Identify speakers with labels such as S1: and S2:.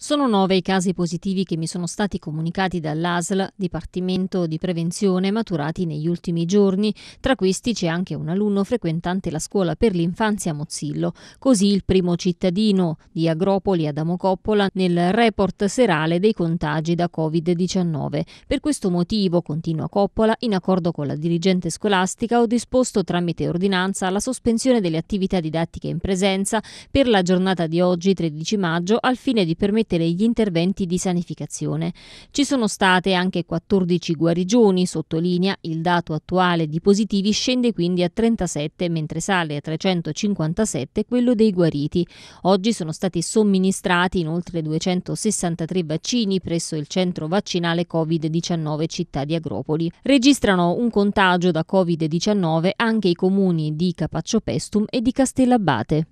S1: Sono nove i casi positivi che mi sono stati comunicati dall'ASL, Dipartimento di Prevenzione, maturati negli ultimi giorni. Tra questi c'è anche un alunno frequentante la scuola per l'infanzia Mozzillo. Così il primo cittadino di Agropoli ad Amocoppola nel report serale dei contagi da Covid-19. Per questo motivo, continua Coppola, in accordo con la dirigente scolastica ho disposto tramite ordinanza la sospensione delle attività didattiche in presenza per la giornata di oggi 13 maggio al fine di permettere permettere gli interventi di sanificazione. Ci sono state anche 14 guarigioni, sottolinea il dato attuale di positivi scende quindi a 37 mentre sale a 357 quello dei guariti. Oggi sono stati somministrati inoltre 263 vaccini presso il centro vaccinale Covid-19 città di Agropoli. Registrano un contagio da Covid-19 anche i comuni di Capaccio Pestum e di Castellabate.